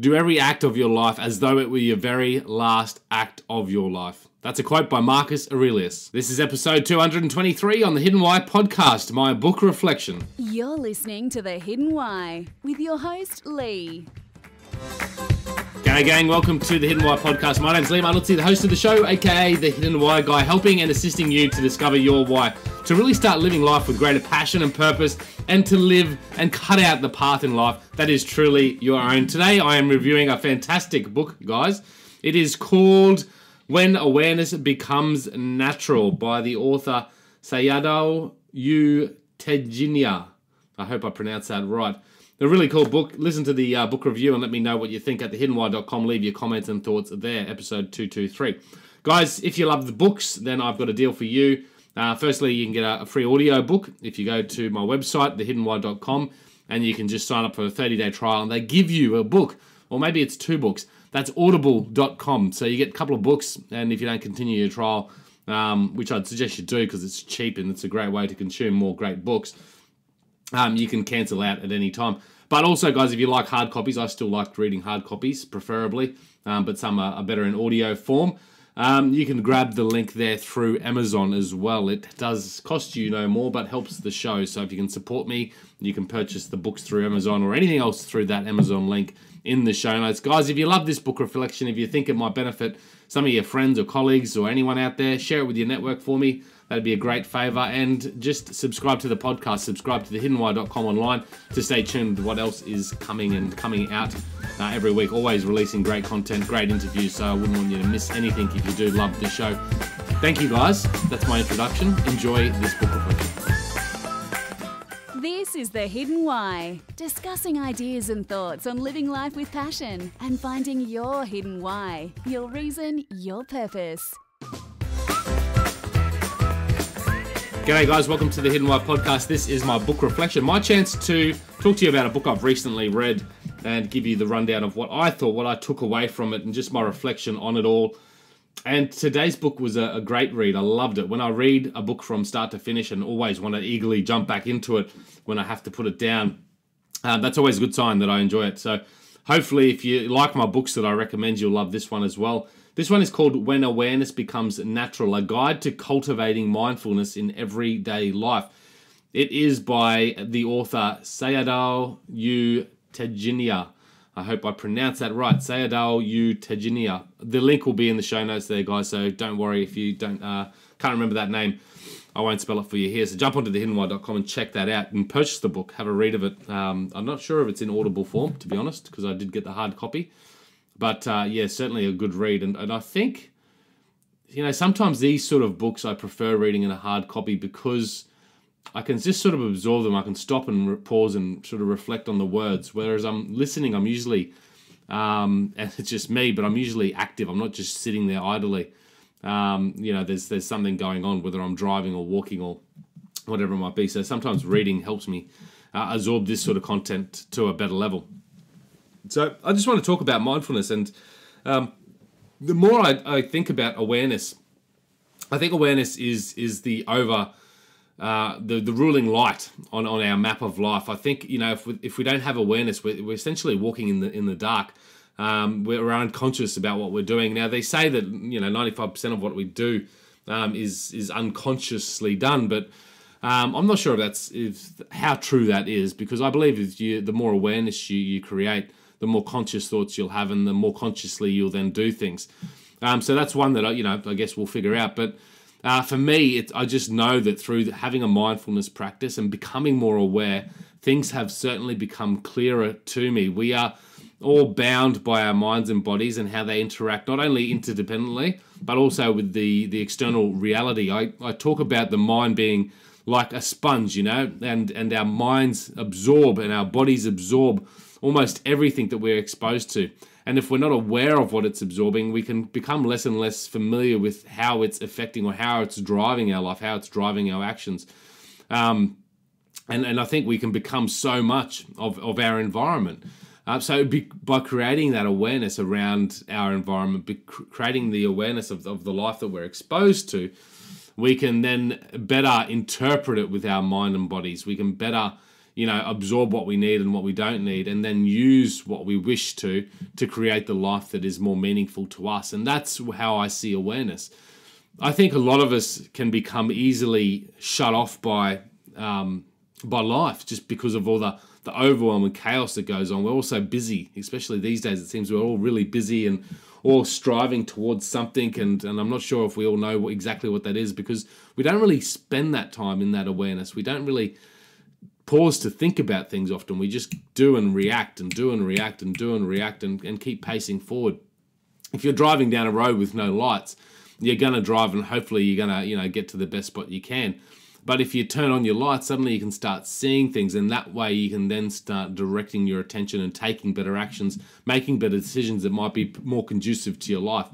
Do every act of your life as though it were your very last act of your life. That's a quote by Marcus Aurelius. This is episode 223 on the Hidden Why podcast, my book reflection. You're listening to The Hidden Why with your host, Lee. G'day, gang. Welcome to the Hidden Wire podcast. My name's Liam Arnoldsi, the host of the show, aka the Hidden Wire guy, helping and assisting you to discover your why, to really start living life with greater passion and purpose, and to live and cut out the path in life that is truly your own. Today, I am reviewing a fantastic book, guys. It is called When Awareness Becomes Natural by the author Sayadaw Yu Tejinia. I hope I pronounced that right a really cool book. Listen to the uh, book review and let me know what you think at thehiddenwire.com. Leave your comments and thoughts there, episode 223. Guys, if you love the books, then I've got a deal for you. Uh, firstly, you can get a, a, free audio book if you go to my website, thehiddenwire.com, and you can just sign up for a 30 day trial and they give you a book, or maybe it's two books. That's audible.com. So you get a couple of books, and if you don't continue your trial, um, which I'd suggest you do because it's cheap and it's a great way to consume more great books um, you can cancel out at any time. But also, guys, if you like hard copies, I still like reading hard copies, preferably, um, but some are, better in audio form. Um, you can grab the link there through Amazon as well. It does cost you no more, but helps the show. So if you can support me, you can purchase the books through Amazon or anything else through that Amazon link in the show notes. Guys, if you love this book reflection, if you think it might benefit some of your friends or colleagues or anyone out there, share it with your network for me. That'd be a great favor. And just subscribe to the podcast, subscribe to thehiddenwire.com online to stay tuned with what else is coming and coming out uh, every week. Always releasing great content, great interviews. So I wouldn't want you to miss anything if you do love the show. Thank you guys. That's my introduction. Enjoy this book reflection is The Hidden Why, discussing ideas and thoughts on living life with passion and finding your hidden why, your reason, your purpose. G'day, guys. Welcome to the Hidden Why podcast. This is my book reflection, my chance to talk to you about a book I've recently read and give you the rundown of what I thought, what I took away from it, and just my reflection on it all. And today's book was a, a great read. I loved it. When I read a book from start to finish and always want to eagerly jump back into it, when I have to put it down. Uh, that's always a good sign that I enjoy it. So hopefully, if you like my books that I recommend, you'll love this one as well. This one is called When Awareness Becomes Natural A Guide to Cultivating Mindfulness in Everyday Life. It is by the author Sayadaw Yu Tejinia. I hope I pronounced that right. Sayadaw Yu Tejinia. The link will be in the show notes there, guys, so don't worry if you don't uh, can't remember that name. I won't spell it for you here. So jump onto thehiddenwire.com and check that out and purchase the book. Have a read of it. Um, I'm not sure if it's in audible form, to be honest, because I did get the hard copy. But uh, yeah, certainly a good read. And, and I think, you know, sometimes these sort of books I prefer reading in a hard copy because I can just sort of absorb them. I can stop and pause and sort of reflect on the words. Whereas I'm listening, I'm usually, um, and it's just me, but I'm usually active. I'm not just sitting there idly um, you know, there's there's something going on whether I'm driving or walking or whatever it might be. So sometimes reading helps me uh, absorb this sort of content to a better level. So I just want to talk about mindfulness, and um, the more I, I, think about awareness, I think awareness is is the over. Uh, the, the ruling light on, on our map of life. I think you know if we, if we don't have awareness, we're, we're essentially walking in the in the dark. Um, we're unconscious about what we're doing. Now they say that you know 95% of what we do um, is is unconsciously done, but um, I'm not sure if that's if how true that is because I believe if you the more awareness you, you create, the more conscious thoughts you'll have, and the more consciously you'll then do things. Um, so that's one that I, you know I guess we'll figure out, but. Uh, for me, it, I just know that through having a mindfulness practice and becoming more aware, things have certainly become clearer to me. We are all bound by our minds and bodies and how they interact not only interdependently but also with the the external reality i, I talk about the mind being like a sponge you know and and our minds absorb and our bodies absorb almost everything that we're exposed to and if we're not aware of what it's absorbing we can become less and less familiar with how it's affecting or how it's driving our life how it's driving our actions um, and, and I think we can become so much of, of our environment. Um, so be, by creating that awareness around our environment, be, creating the awareness of, of the life that we're exposed to, we can then better interpret it with our mind and bodies. We can better, you know, absorb what we need and what we don't need, and then use what we wish to to create the life that is more meaningful to us. And that's how I see awareness. I think a lot of us can become easily shut off by um, by life just because of all the, the overwhelming chaos that goes on. We're all so busy, especially these days. It seems we're all really busy and all striving towards something. And, and I'm not sure if we all know exactly what that is because we don't really spend that time in that awareness. We don't really pause to think about things often. We just do and react and do and react and do and react and, and keep pacing forward. If you're driving down a road with no lights, you're going to drive and hopefully you're going to, you know, get to the best spot you can but if you turn on your light, suddenly you can start seeing things, and that way you can then start directing your attention and taking better actions, making better decisions that might be more conducive to your life.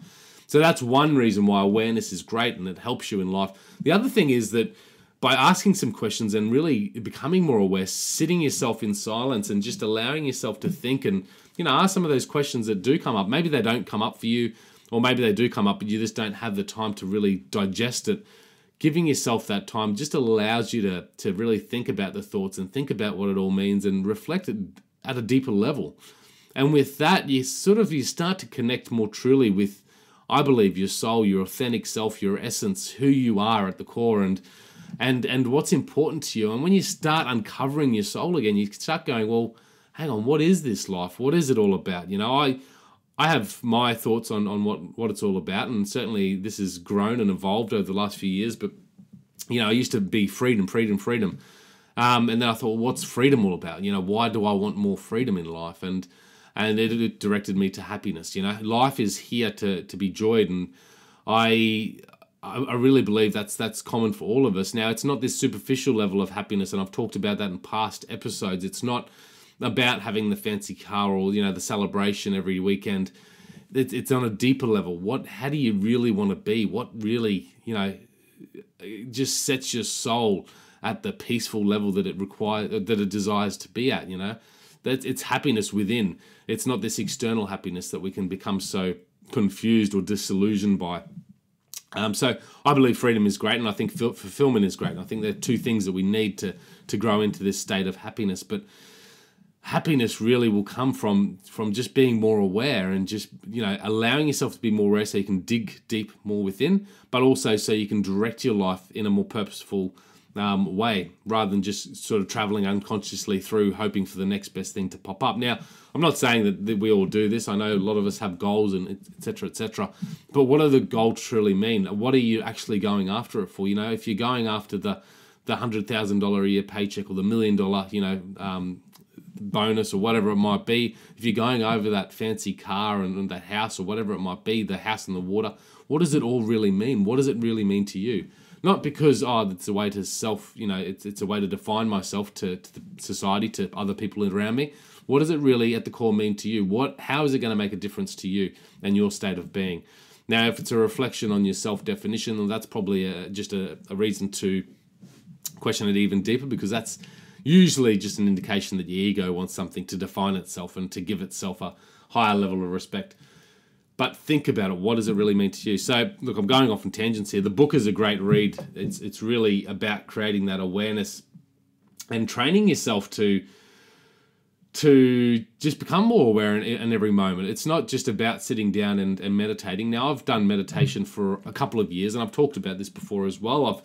So that's one reason why awareness is great and it helps you in life. The other thing is that by asking some questions and really becoming more aware, sitting yourself in silence and just allowing yourself to think and, you know, ask some of those questions that do come up. Maybe they don't come up for you, or maybe they do come up, but you just don't have the time to really digest it giving yourself that time just allows you to to really think about the thoughts and think about what it all means and reflect it at a deeper level. And with that, you sort of you start to connect more truly with, I believe, your soul, your authentic self, your essence, who you are at the core, and and and what's important to you. And when you start uncovering your soul again, you start going, well, hang on, what is this life? What is it all about? You know, I I have my thoughts on on what what it's all about, and certainly this has grown and evolved over the last few years. But you know, I used to be freedom, freedom, freedom, um, and then I thought, well, what's freedom all about? You know, why do I want more freedom in life? And and it, it directed me to happiness. You know, life is here to to be joyed, and I I, really believe that's that's common for all of us. Now, it's not this superficial level of happiness, and I've talked about that in past episodes. It's not about having the fancy car or you know the celebration every weekend. It's, it's on a deeper level. What? How do you really want to be? What really you know just sets your soul at the peaceful level that it requires that it desires to be at. You know, that it's happiness within. It's not this external happiness that we can become so confused or disillusioned by. Um, so I believe freedom is great, and I think fulfillment is great. And I think there are two things that we need to to grow into this state of happiness. But happiness really will come from from just being more aware and just you know allowing yourself to be more aware so you can dig deep more within but also so you can direct your life in a more purposeful um, way rather than just sort of traveling unconsciously through hoping for the next best thing to pop up now i'm not saying that, that we all do this i know a lot of us have goals and etc etc but what do the goals truly mean what are you actually going after it for you know if you're going after the the hundred thousand dollar a year paycheck or the million dollar you know um, bonus or whatever it might be. If you're going over that fancy car and, and that house or whatever it might be, the house and the water, what does it all really mean? What does it really mean to you? Not because oh, it's a way to self, you know, it's it's a way to define myself to, to society, to other people around me. What does it really at the core mean to you? What how is it going to make a difference to you and your state of being? Now, if it's a reflection on your self definition, then that's probably a, just a, a reason to question it even deeper because that's usually just an indication that your ego wants something to define itself and to give itself a higher level of respect. But think about it. What does it really mean to you? So, look, I'm going off on tangents here. The book is a great read. It's it's really about creating that awareness and training yourself to to just become more aware in, in, every moment. It's not just about sitting down and, and meditating. Now, I've done meditation for a couple of years, and I've talked about this before as well. I've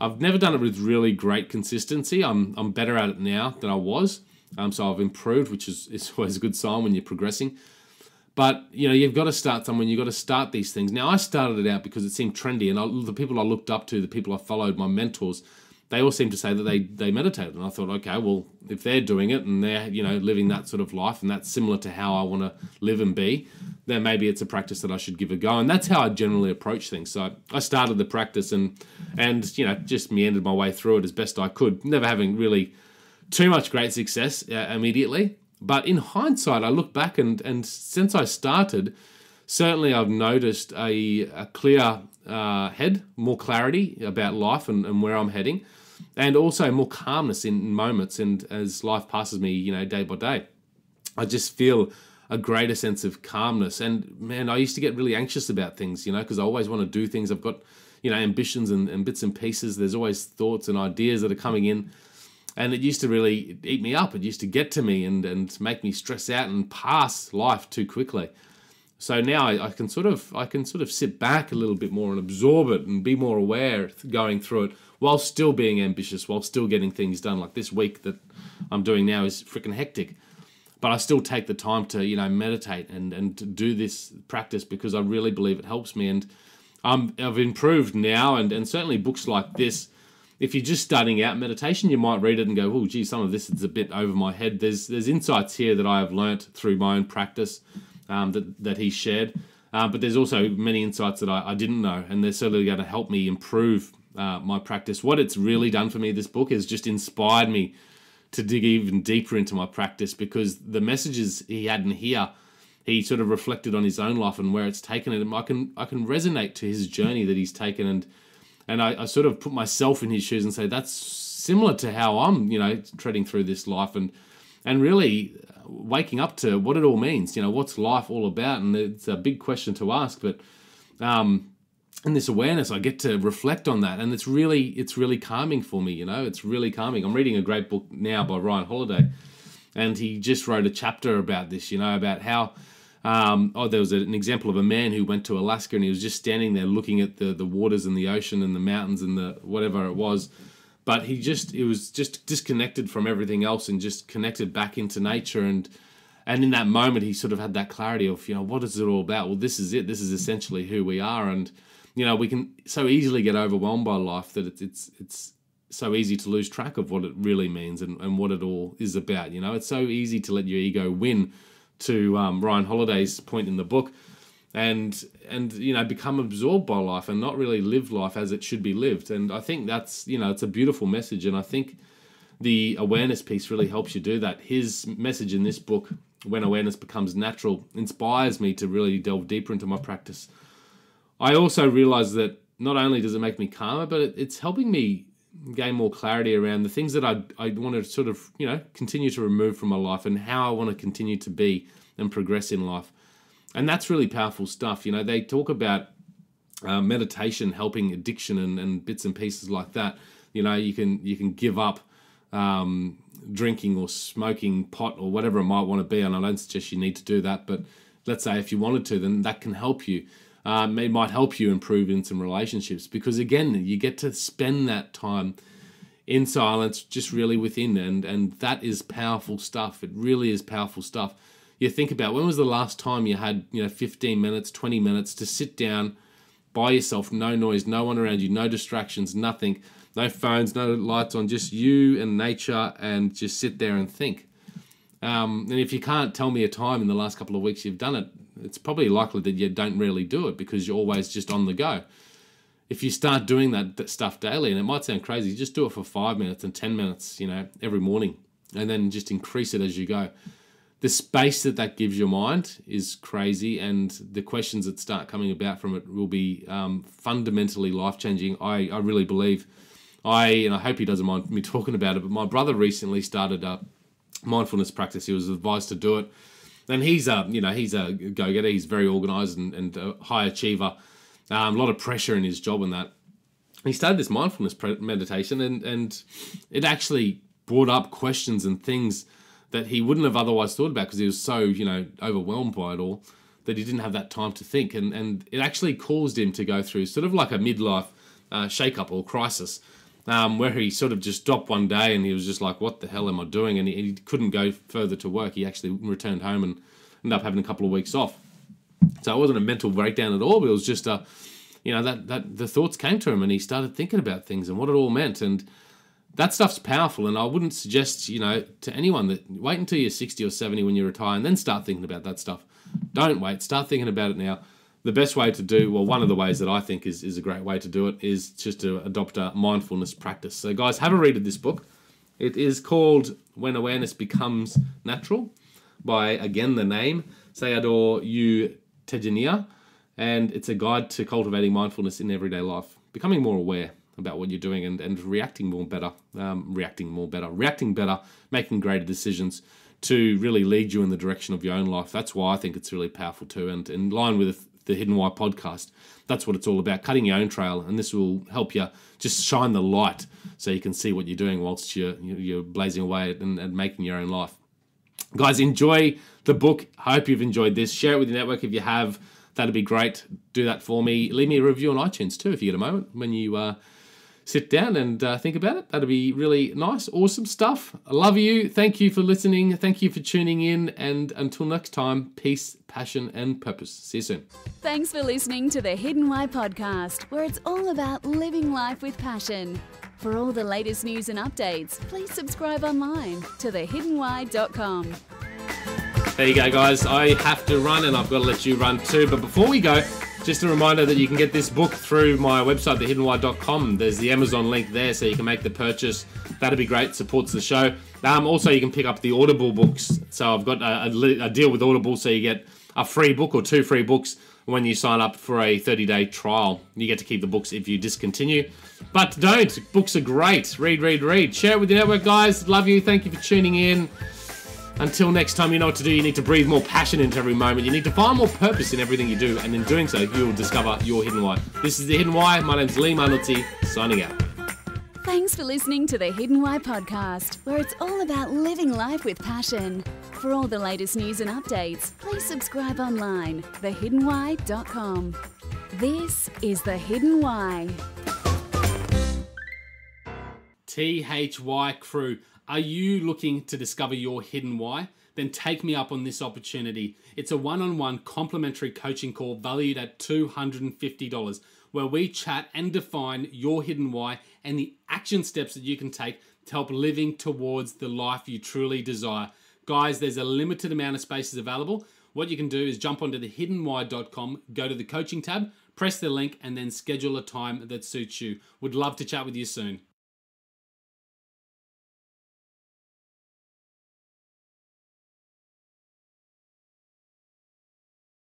I've never done it with really great consistency. I'm, I'm better at it now than I was. Um, so I've improved, which is, is always a good sign when you're progressing. But, you know, you've got to start somewhere. You've got to start these things. Now, I started it out because it seemed trendy. And I, the people I looked up to, the people I followed, my mentors, they all seem to say that they they meditated. And I thought, okay, well, if they're doing it and they're you know living that sort of life and that's similar to how I want to live and be, then maybe it's a practice that I should give a go. And that's how I generally approach things. So I started the practice and and you know just meandered my way through it as best I could, never having really too much great success uh, immediately. But in hindsight, I look back and and since I started, certainly I've noticed a, a clear uh, head, more clarity about life and, and where I'm heading, and also more calmness in moments and as life passes me, you know, day by day. I just feel a greater sense of calmness. And man, I used to get really anxious about things, you know, because I always want to do things. I've got, you know, ambitions and, and bits and pieces. There's always thoughts and ideas that are coming in. And it used to really eat me up. It used to get to me and, and make me stress out and pass life too quickly so now I, I, can sort of I can sort of sit back a little bit more and absorb it and be more aware going through it while still being ambitious, while still getting things done. Like this week that I'm doing now is freaking hectic, but I still take the time to you know meditate and and do this practice because I really believe it helps me and. I'm, I've improved now, and, and certainly books like this if you're just starting out meditation, you might read it and go, "Oh, gee, some of this is a bit over my head." There's there's insights here that I have learnt through my own practice um, that that he shared. Uh, but there's also many insights that I, I didn't know, and they're certainly going to help me improve uh, my practice. What it's really done for me, this book, has just inspired me to dig even deeper into my practice because the messages he had in here, he sort of reflected on his own life and where it's taken him. I can I can resonate to his journey that he's taken, and and I, I sort of put myself in his shoes and say that's similar to how I'm, you know, treading through this life and and really waking up to what it all means. You know, what's life all about? And it's a big question to ask, but um, in this awareness, I get to reflect on that, and it's really it's really calming for me. You know, it's really calming. I'm reading a great book now by Ryan Holiday, and he just wrote a chapter about this. You know, about how. Um, oh, there was an example of a man who went to Alaska and he was just standing there looking at the, the waters and the ocean and the mountains and the whatever it was, but he just it was just disconnected from everything else and just connected back into nature and and in that moment he sort of had that clarity of you know what is it all about well this is it this is essentially who we are and you know we can so easily get overwhelmed by life that it's it's it's so easy to lose track of what it really means and, and what it all is about you know it's so easy to let your ego win to um, ryan holiday's point in the book and and you know become absorbed by life and not really live life as it should be lived and i think that's you know it's a beautiful message and i think the awareness piece really helps you do that his message in this book when awareness becomes natural inspires me to really delve deeper into my practice i also realize that not only does it make me calmer but it, it's helping me gain more clarity around the things that I, I want to sort of you know continue to remove from my life and how i want to continue to be and progress in life and that's really powerful stuff. You know, they talk about uh, meditation helping addiction and, and bits and pieces like that. You know, you can you can give up um, drinking or smoking pot or whatever it might want to be. And I don't suggest you need to do that, but let's say if you wanted to, then that can help you. Um, it might help you improve in some relationships because again, you get to spend that time in silence, just really within, and and that is powerful stuff. It really is powerful stuff you think about when was the last time you had you know 15 minutes 20 minutes to sit down by yourself no noise no one around you no distractions nothing no phones no lights on just you and nature and just sit there and think um, and if you can't tell me a time in the last couple of weeks you've done it it's probably likely that you don't really do it because you're always just on the go if you start doing that stuff daily and it might sound crazy just do it for five minutes and 10 minutes you know every morning and then just increase it as you go the space that that gives your mind is crazy, and the questions that start coming about from it will be um, fundamentally life changing. I, I really believe. I and I hope he doesn't mind me talking about it, but my brother recently started a mindfulness practice. He was advised to do it, and he's a you know he's a go getter. He's very organised and, and a high achiever. Um, a lot of pressure in his job and that. He started this mindfulness meditation, and and it actually brought up questions and things that he wouldn't have otherwise thought about because he was so you know overwhelmed by it all that he didn't have that time to think and and it actually caused him to go through sort of like a midlife uh, shake-up or crisis um, where he sort of just stopped one day and he was just like what the hell am i doing and he, he couldn't go further to work he actually returned home and ended up having a couple of weeks off so it wasn't a mental breakdown at all it was just a you know that that the thoughts came to him and he started thinking about things and what it all meant and that stuff's powerful and i wouldn't suggest you know to anyone that wait until you're 60 or 70 when you retire and then start thinking about that stuff don't wait start thinking about it now the best way to do well one of the ways that i think is, is a great way to do it is just to adopt a mindfulness practice so guys have a read of this book it is called when awareness becomes natural by again the name sayadaw yu tejaniya and it's a guide to cultivating mindfulness in everyday life becoming more aware about what you're doing and, and reacting more better, um, reacting more better, reacting better, making greater decisions to really lead you in the direction of your own life. That's why I think it's really powerful too. And in line with the Hidden Why podcast, that's what it's all about cutting your own trail. And this will help you just shine the light so you can see what you're doing whilst you're, you're blazing away and, and making your own life. Guys, enjoy the book. hope you've enjoyed this. Share it with your network if you have. That'd be great. Do that for me. Leave me a review on iTunes too if you get a moment when you. Uh, sit down and uh, think about it. That'd be really nice. Awesome stuff. I love you. Thank you for listening. Thank you for tuning in. And until next time, peace, passion, and purpose. See you soon. Thanks for listening to the Hidden Why podcast, where it's all about living life with passion. For all the latest news and updates, please subscribe online to thehiddenwhy.com. There you go, guys. I have to run and I've got to let you run too. But before we go, just a reminder that you can get this book through my website, thehiddenwire.com. There's the Amazon link there, so you can make the purchase. That'd be great. Supports the show. Um, also, you can pick up the Audible books. So I've got a, a deal with Audible, so you get a free book or two free books when you sign up for a 30 day trial. You get to keep the books if you discontinue. But don't. Books are great. Read, read, read. Share it with your network, guys. Love you. Thank you for tuning in. Until next time, you know what to do. You need to breathe more passion into every moment. You need to find more purpose in everything you do. And in doing so, you will discover your hidden why. This is The Hidden Why. My name's Lee Manulti, signing out. Thanks for listening to The Hidden Why podcast, where it's all about living life with passion. For all the latest news and updates, please subscribe online, thehiddenwhy.com. This is The Hidden Why. THY Crew. Are you looking to discover your hidden why? Then take me up on this opportunity. It's a one on one complimentary coaching call valued at $250, where we chat and define your hidden why and the action steps that you can take to help living towards the life you truly desire. Guys, there's a limited amount of spaces available. What you can do is jump onto thehiddenwhy.com, go to the coaching tab, press the link, and then schedule a time that suits you. Would love to chat with you soon.